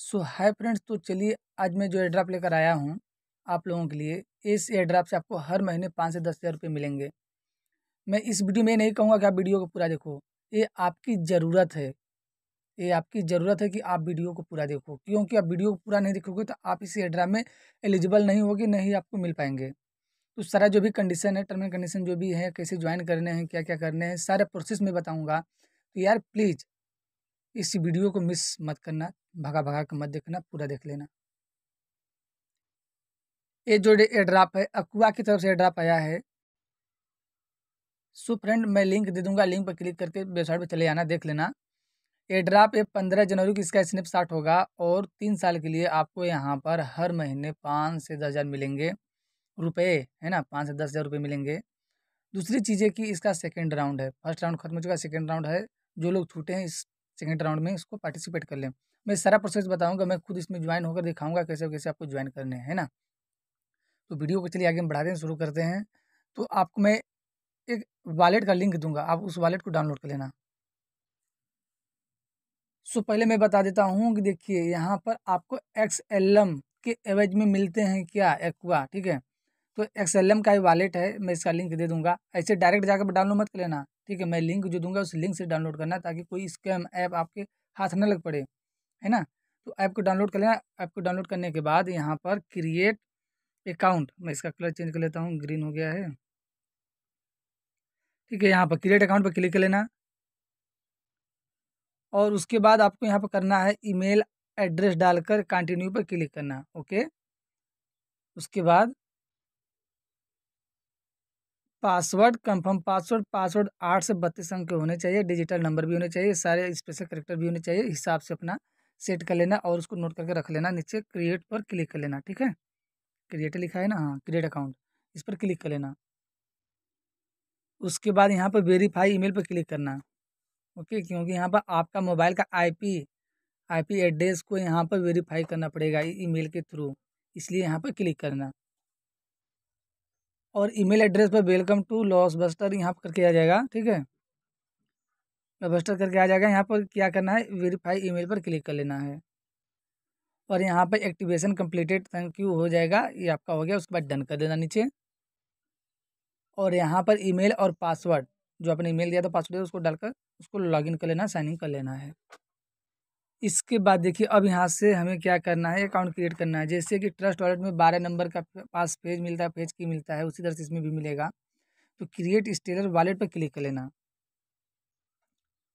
सो hi friends तो चलिए आज मैं जो एड्राप लेकर आया हूँ आप लोगों के लिए इस एड्राप से आपको हर महीने पाँच से दस हज़ार रुपये मिलेंगे मैं इस वीडियो में नहीं कहूँगा कि आप वीडियो को पूरा देखो ये आपकी ज़रूरत है ये आपकी ज़रूरत है कि आप वीडियो को पूरा देखो क्योंकि आप वीडियो को पूरा नहीं देखोगे तो आप इस एड्राप में एलिजिबल नहीं होगी नहीं आपको मिल पाएंगे तो सारा जो भी कंडीशन है टर्म एंड कंडीशन जो भी है कैसे ज्वाइन करने हैं क्या क्या करने हैं सारे प्रोसेस मैं बताऊँगा तो यार प्लीज़ इस वीडियो को मिस मत करना भगा भगा के मत देखना पूरा देख लेना ये जो एड्राप है अकुआ की तरफ से एड्राप आया है सो फ्रेंड मैं लिंक दे दूंगा लिंक पर क्लिक करके वेबसाइट पर चले आना देख लेना एड्राप ड्राप ये पंद्रह जनवरी को इसका स्नैपशॉट होगा और तीन साल के लिए आपको यहाँ पर हर महीने पाँच से दस हज़ार मिलेंगे रुपए है ना पाँच से दस हज़ार रुपये मिलेंगे दूसरी चीज़ है कि इसका सेकेंड राउंड है फर्स्ट राउंड खत्म हो चुका है सेकेंड राउंड है जो लोग छूटे हैं इस सेकेंड राउंड में इसको पार्टिसिपेट कर लें मैं सारा प्रोसेस बताऊँगा मैं खुद इसमें ज्वाइन होकर दिखाऊँगा कैसे कैसे आपको ज्वाइन करने हैं ना तो वीडियो को चलिए आगे हम बढ़ाते हैं शुरू करते हैं तो आपको मैं एक वॉलेट का लिंक दूंगा आप उस वॉलेट को डाउनलोड कर लेना सो पहले मैं बता देता हूँ कि देखिए यहाँ पर आपको एक्स एल एम के एवज में मिलते हैं क्या एक्वा ठीक है तो एक्स एल एम का वॉलेट है मैं इसका लिंक दे दूंगा ऐसे डायरेक्ट जाकर डाउनलोड मत कर लेना ठीक है मैं लिंक जो दूंगा उस लिंक से डाउनलोड करना ताकि कोई स्कैम ऐप आपके हाथ न लग पड़े है ना तो ऐप को डाउनलोड कर लेना ऐप को डाउनलोड करने के बाद यहाँ पर क्रिएट अकाउंट मैं इसका कलर चेंज कर लेता हूँ ग्रीन हो गया है ठीक है यहाँ पर क्रिएट अकाउंट पर क्लिक कर लेना और उसके बाद आपको यहाँ पर करना है ईमेल एड्रेस डालकर कंटिन्यू पर क्लिक करना ओके उसके बाद पासवर्ड कंफर्म पासवर्ड पासवर्ड आठ से बत्तीस अंक के होने चाहिए डिजिटल नंबर भी होने चाहिए सारे स्पेशल करेक्टर भी होने चाहिए हिसाब से अपना सेट कर लेना और उसको नोट करके रख लेना नीचे क्रिएट पर क्लिक कर लेना ठीक है क्रिएट लिखा है ना हाँ क्रिएट अकाउंट इस पर क्लिक कर लेना उसके बाद यहाँ पर वेरीफाई ईमेल पर क्लिक करना ओके क्योंकि यहाँ पर आपका मोबाइल का आईपी आईपी एड्रेस को यहाँ पर वेरीफाई करना पड़ेगा ईमेल के थ्रू इसलिए यहाँ पर क्लिक करना और ईमेल एड्रेस पर वेलकम टू लॉस बस्टर यहाँ पर किया जाएगा ठीक है रजिस्टर करके आ जाएगा यहाँ पर क्या करना है वेरीफाई ईमेल पर क्लिक कर लेना है और यहाँ पर एक्टिवेशन कम्प्लीटेड थैंक यू हो जाएगा ये आपका हो गया उसके बाद डन कर देना नीचे और यहाँ पर ईमेल और पासवर्ड जो आपने ईमेल दिया था पासवर्ड उसको डालकर उसको लॉगिन कर लेना साइन इन कर लेना है इसके बाद देखिए अब यहाँ से हमें क्या करना है अकाउंट क्रिएट करना है जैसे कि ट्रस्ट वॉलेट में बारह नंबर का पास पेज मिलता है पेज की मिलता है उसी तरह से इसमें भी मिलेगा तो क्रिएट स्टेलर वॉलेट पर क्लिक कर लेना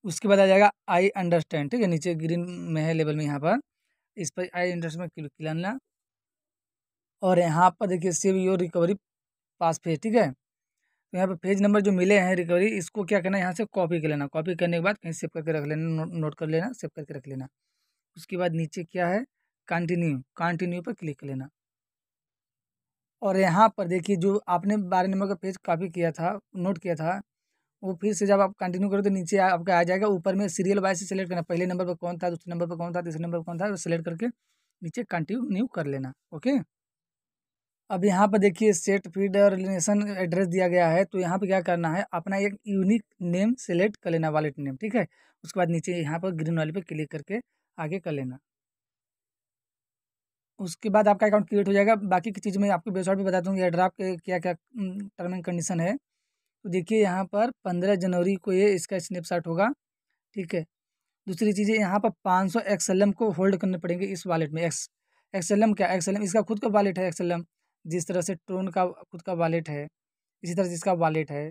उसके बाद आ जाएगा आई अंडरस्टैंड ठीक है नीचे ग्रीन में है लेवल में यहाँ पर इस पर आई अंडरस्टैंड में क्लिक लाना और यहाँ पर देखिए save your recovery passphrase ठीक है तो यहाँ पर पेज नंबर जो मिले हैं रिकवरी इसको क्या करना है यहाँ से कॉपी कर लेना कॉपी करने के बाद कहीं सेव करके रख लेना नो, नोट कर लेना सेव करके रख लेना उसके बाद नीचे क्या है कंटिन्यू कंटिन्यू पर क्लिक कर लेना और यहाँ पर देखिए जो आपने बारह नंबर का पेज कॉपी किया था नोट किया था वो फिर से जब आप कंटिन्यू करो तो नीचे आ, आपका आ जाएगा ऊपर में सीरियल वाइज से सेलेक्ट करना पहले नंबर पर कौन था दूसरे नंबर पर कौन था तीसरे नंबर पर कौन था वो तो सेलेक्ट करके नीचे कंटिन्यू कर लेना ओके अब यहाँ पर देखिए सेट फीड और रिलेशन एड्रेस दिया गया है तो यहाँ पर क्या करना है अपना एक यूनिक नेम सेलेक्ट कर लेना वॉलेट नेम ठीक है उसके बाद नीचे यहाँ पर ग्रीन वाले पर क्लिक करके आगे कर लेना उसके बाद आपका अकाउंट क्रिएट हो जाएगा बाकी की चीज़ मैं आपको वेबसाइट भी बता दूँगी एड्राप के क्या क्या टर्म एंड कंडीशन है तो देखिए यहाँ पर पंद्रह जनवरी को ये इसका स्नैपशॉट होगा ठीक है दूसरी चीज़ यहाँ पर पाँच सौ एक्सएलएम को होल्ड करने पड़ेंगे इस वॉलेट में एक्स एक्सएलएम क्या एक्सएलएम इसका खुद का वॉलेट है एक्सएलएम जिस तरह से ट्रोन का खुद का वॉलेट है इसी तरह से इसका वॉलेट है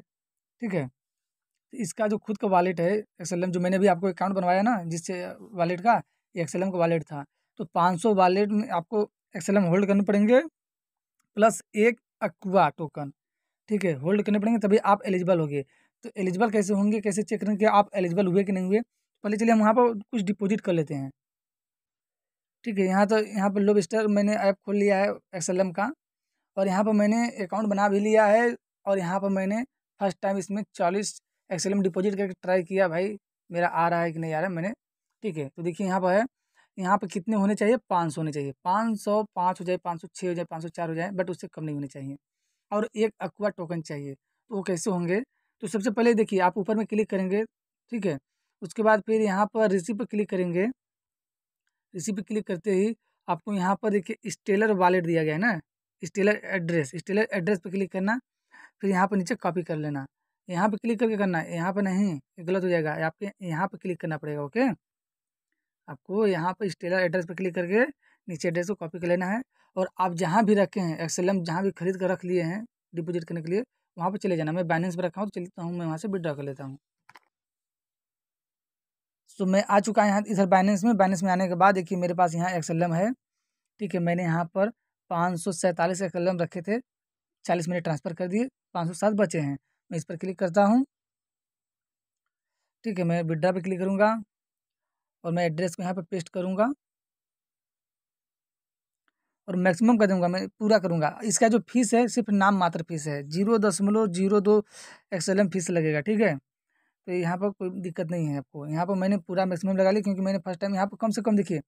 ठीक है तो इसका जो खुद का वॉलेट है एक्सएलएम जो मैंने भी आपको अकाउंट बनवाया ना जिससे वॉलेट का एक्सएलएम का वॉलेट था तो पाँच सौ वॉलेट में आपको एक्सएलएम होल्ड करने पड़ेंगे प्लस एक अक्वा टोकन ठीक है होल्ड करने पड़ेंगे तभी आप एलिजिबल होंगे तो एलिजिबल कैसे होंगे कैसे चेक करेंगे आप एलिजिबल हुए कि नहीं हुए पहले चलिए हम वहाँ पर कुछ डिपोजिट कर लेते हैं ठीक है यहाँ तो यहाँ पर लोबस्टर मैंने ऐप खोल लिया है एक्सएलएम का और यहाँ पर मैंने अकाउंट बना भी लिया है और यहाँ पर मैंने फर्स्ट टाइम इसमें चालीस एक्सएलएम डिपोजिट करके ट्राई किया भाई मेरा आ रहा है कि नहीं आ रहा है मैंने ठीक है तो देखिए यहाँ पर है यहाँ पर कितने होने चाहिए पाँच सौ होने चाहिए पाँच सौ पाँच हो जाए पाँच सौ छः हो जाए पाँच सौ चार हो जाए बट उससे कम नहीं होने चाहिए और एक अक्वा टोकन चाहिए तो वो कैसे होंगे तो सबसे पहले देखिए आप ऊपर में क्लिक करेंगे ठीक है उसके बाद फिर यहाँ पर रिसीप पर क्लिक करेंगे रिसीप पर क्लिक करते ही आपको यहाँ पर देखिए स्टेलर वॉलेट दिया गया है ना स्टेलर एड्रेस स्टेलर एड्रेस पर क्लिक करना फिर यहाँ पर नीचे कॉपी कर लेना यहाँ पर क्लिक करके करना है यहाँ पर नहीं गलत हो जाएगा आपके यहाँ पर क्लिक करना पड़ेगा ओके आपको यहाँ पर स्टेलर एड्रेस पर क्लिक करके नीचे एड्रेस को कॉपी कर लेना है और आप जहाँ भी रखे हैं एक्सलम जहाँ भी खरीद कर रख लिए हैं डिपोजिट करने के लिए वहाँ पर चले जाना मैं बैलेंस पर रखा हूँ तो चलता हूँ मैं वहाँ से विड्रॉ कर लेता हूँ तो मैं आ चुका यहाँ इधर बैलेंस में बैलेंस में आने के बाद देखिए मेरे पास यहाँ एम है ठीक है मैंने यहाँ पर पाँच सौ सैंतालीस एक्सलम रखे थे चालीस मिनट ट्रांसफ़र कर दिए पाँच सौ सात बचे हैं मैं इस पर क्लिक करता हूँ ठीक है मैं विड्रा पे क्लिक करूँगा और मैं एड्रेस को यहाँ पे पेस्ट करूँगा और मैक्सिमम कर दूंगा मैं पूरा करूँगा इसका जो फीस है सिर्फ नाम मात्र फीस है जीरो दशमलव जीरो दो एक्सएलएम फीस लगेगा ठीक है तो यहाँ पर कोई दिक्कत नहीं है आपको यहाँ पर मैंने पूरा मैक्सिमम लगा लिया क्योंकि मैंने फर्स्ट टाइम यहाँ पर कम से कम देखिए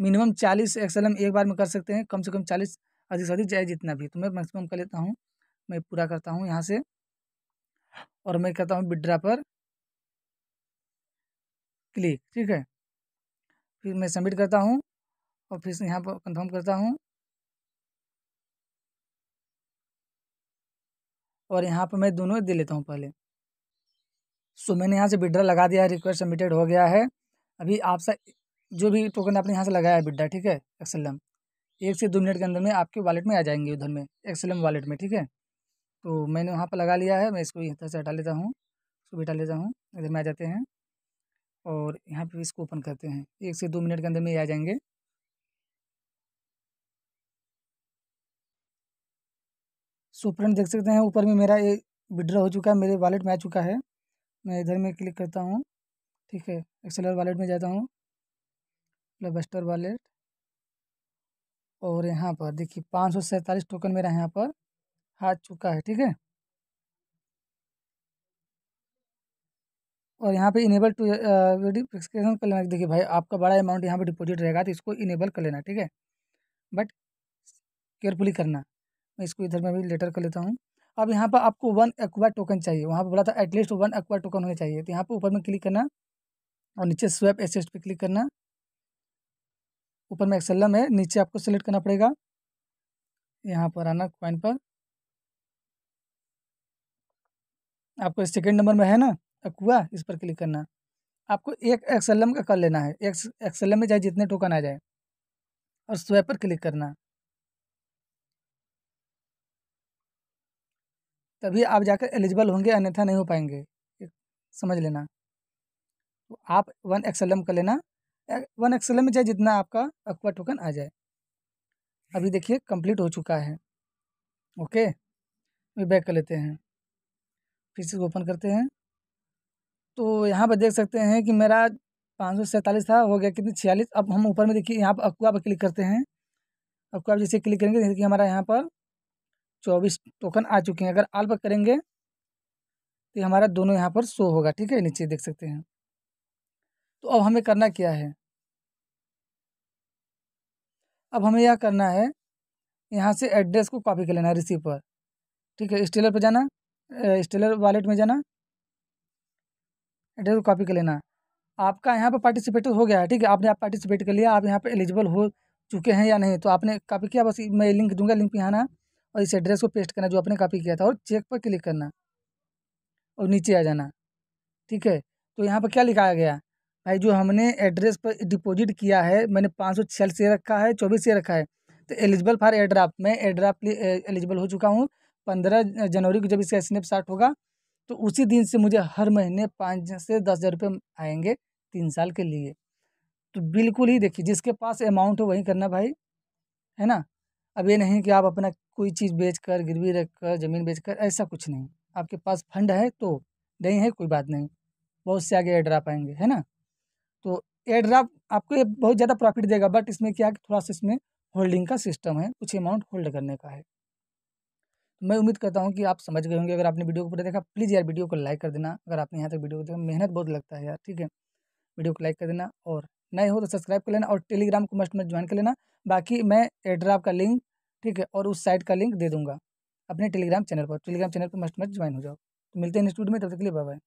मिनिमम चालीस एक्सएलएम एक बार में कर सकते हैं कम से कम चालीस अधिक से अधिक जाए जितना भी तो मैं मैक्सिमम कर लेता हूँ मैं पूरा करता हूँ यहाँ से और मैं कहता हूँ विड्रा पर क्लिक ठीक है फिर मैं सबमिट करता हूँ और फिर से यहाँ पर कंफर्म करता हूँ और यहाँ पर मैं दोनों दे लेता हूँ पहले सो मैंने यहाँ से विड्रा लगा दिया है रिक्वेस्ट सबमिटेड हो गया है अभी आपसे जो भी टोकन आपने यहाँ से लगाया है विड्रा ठीक है एक्सलम एक से दो मिनट के अंदर में आपके वॉलेट में आ जाएंगे उधर में एक्सलम वॉलेट में ठीक है तो मैंने वहाँ पर लगा लिया है मैं इसको यहाँ से हटा लेता हूँ इसको भी हटा लेता हूँ इधर में आ जाते हैं और यहाँ पर इसको ओपन करते हैं एक से दो मिनट के अंदर में आ जाएंगे सो फ्रेंड देख सकते हैं ऊपर में मेरा ये विड्रॉ हो चुका है मेरे वॉलेट में आ चुका है मैं इधर में क्लिक करता हूँ ठीक है एक्सेलर वॉलेट में जाता हूँ लबस्टर वॉलेट और यहाँ पर देखिए पाँच सौ सैंतालीस टोकन मेरा यहाँ पर आ चुका है ठीक है और यहाँ पे इनेबल टू फिक्सेशन कर लेना देखिए भाई आपका बड़ा अमाउंट यहाँ पे डिपॉजिट रहेगा तो इसको इनेबल कर लेना ठीक है बट केयरफुली करना मैं इसको इधर में भी लेटर कर लेता हूँ अब यहाँ पर आपको वन एक्वा टोकन चाहिए वहाँ पर बोला था एटलीस्ट वन एक्वा टोकन होना चाहिए तो यहाँ पर ऊपर में क्लिक करना और नीचे स्वैप एसेस्ट पे क्लिक करना ऊपर में एक्सलम है नीचे आपको सेलेक्ट करना पड़ेगा यहाँ पर आना कॉइन पर आपको सेकेंड नंबर में है ना अकुआ इस पर क्लिक करना आपको एक एक्सलम का कर लेना है एक एक्सलम में चाहे जितने टोकन आ जाए और स्वैप पर क्लिक करना तभी आप जाकर एलिजिबल होंगे अन्यथा नहीं हो पाएंगे समझ लेना तो आप वन एक्सएलएम कर लेना वन एक्सएलएम में चाहे जितना आपका अक्वा टोकन आ जाए अभी देखिए कंप्लीट हो चुका है ओके अभी बैक कर लेते हैं फिर से ओपन करते हैं तो यहाँ पर देख सकते हैं कि मेरा पाँच सौ सैंतालीस था हो गया कितनी छियालीस अब हम ऊपर में देखिए यहाँ पर अक्वा पर क्लिक करते हैं अक्वा पर जैसे क्लिक करेंगे देखिए हमारा यहाँ पर चौबीस टोकन आ चुके हैं अगर आल पर करेंगे तो हमारा दोनों यहाँ पर शो होगा ठीक है नीचे देख सकते हैं तो अब हमें करना क्या है अब हमें यह करना है यहाँ से एड्रेस को कॉपी कर लेना रिसीव पर ठीक है स्टेलर पर जाना स्टेलर वॉलेट में जाना एड्रेस को कॉपी कर लेना आपका यहाँ पर पार्टिसिपेट हो गया है ठीक है आपने आप पार्टिसिपेट कर लिया आप यहाँ पर एलिजिबल हो चुके हैं या नहीं तो आपने कॉपी किया बस मैं लिंक दूंगा लिंक यहाँ ना और इस एड्रेस को पेस्ट करना जो आपने कॉपी किया था और चेक पर क्लिक करना और नीचे आ जाना ठीक है तो यहाँ पर क्या लिखाया गया भाई जो हमने एड्रेस पर डिपॉजिट किया है मैंने पाँच सौ छियालीस रखा है चौबीस से रखा है तो एलिजिबल फॉर एड्राफ्ट मैं एड्राफ्ट एलिजिबल हो चुका हूँ पंद्रह जनवरी को जब इसका स्नैप स्टार्ट होगा तो उसी दिन से मुझे हर महीने पाँच से दस हज़ार रुपये आएंगे तीन साल के लिए तो बिल्कुल ही देखिए जिसके पास अमाउंट हो वही करना भाई है ना अब ये नहीं कि आप अपना कोई चीज़ बेच कर गिरवी रख कर ज़मीन बेच कर ऐसा कुछ नहीं आपके पास फंड है तो नहीं है कोई बात नहीं बहुत से आगे एयर आएंगे है ना तो एयर आपको ये बहुत ज़्यादा प्रॉफिट देगा बट इसमें क्या है थोड़ा सा इसमें होल्डिंग का सिस्टम है कुछ अमाउंट होल्ड करने का है मैं उम्मीद करता हूँ कि आप समझ गए होंगे अगर आपने वीडियो को पूरा देखा प्लीज़ यार वीडियो को लाइक कर देना अगर आपने यहाँ तक वीडियो को देखा मेहनत बहुत लगता है यार ठीक है वीडियो को लाइक कर देना और नए हो तो सब्सक्राइब कर लेना और टेलीग्राम को मस्ट मस्ट ज्वाइन कर लेना बाकी मैं एड्राप का लिंक ठीक है और उस साइट का लिंक दे दूँगा अपने टेलीग्राम चैनल पर टेलीग्राम चैनल पर मस्ट मस्ट ज्वाइन हो जाओ तो मिलते हैं इंस्टीट्यूट में तब तक के लिए बाय बाय